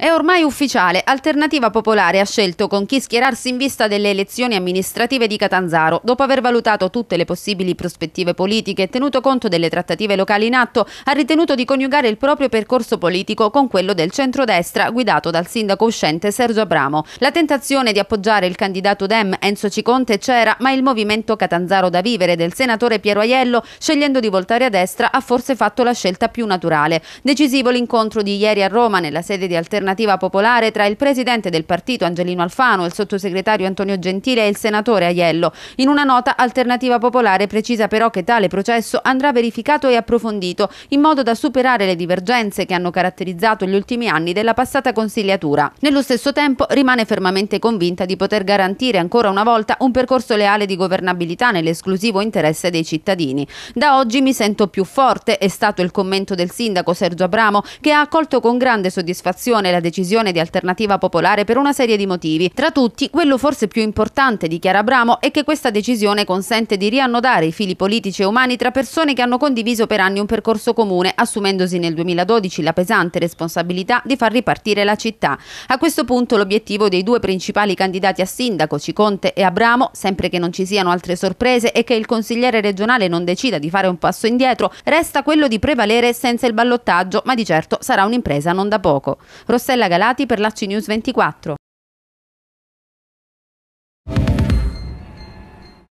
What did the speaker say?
È ormai ufficiale, Alternativa Popolare ha scelto con chi schierarsi in vista delle elezioni amministrative di Catanzaro, dopo aver valutato tutte le possibili prospettive politiche e tenuto conto delle trattative locali in atto, ha ritenuto di coniugare il proprio percorso politico con quello del centrodestra guidato dal sindaco uscente Sergio Abramo. La tentazione di appoggiare il candidato Dem Enzo Ciconte c'era, ma il movimento Catanzaro da vivere del senatore Piero Aiello, scegliendo di voltare a destra, ha forse fatto la scelta più naturale. Decisivo l'incontro di ieri a Roma nella sede di Alternativa Alternativa Popolare tra il presidente del partito Angelino Alfano, il sottosegretario Antonio Gentile e il senatore Aiello. In una nota Alternativa Popolare precisa però che tale processo andrà verificato e approfondito in modo da superare le divergenze che hanno caratterizzato gli ultimi anni della passata consigliatura. Nello stesso tempo rimane fermamente convinta di poter garantire ancora una volta un percorso leale di governabilità nell'esclusivo interesse dei cittadini. Da oggi mi sento più forte, è stato il commento del sindaco Sergio Abramo che ha accolto con grande soddisfazione la la decisione di Alternativa Popolare per una serie di motivi. Tra tutti, quello forse più importante dichiara Abramo, è che questa decisione consente di riannodare i fili politici e umani tra persone che hanno condiviso per anni un percorso comune, assumendosi nel 2012 la pesante responsabilità di far ripartire la città. A questo punto l'obiettivo dei due principali candidati a sindaco, Ciconte e Abramo, sempre che non ci siano altre sorprese e che il consigliere regionale non decida di fare un passo indietro, resta quello di prevalere senza il ballottaggio, ma di certo sarà un'impresa non da poco. Rossella Stella Galati per l'AC News 24.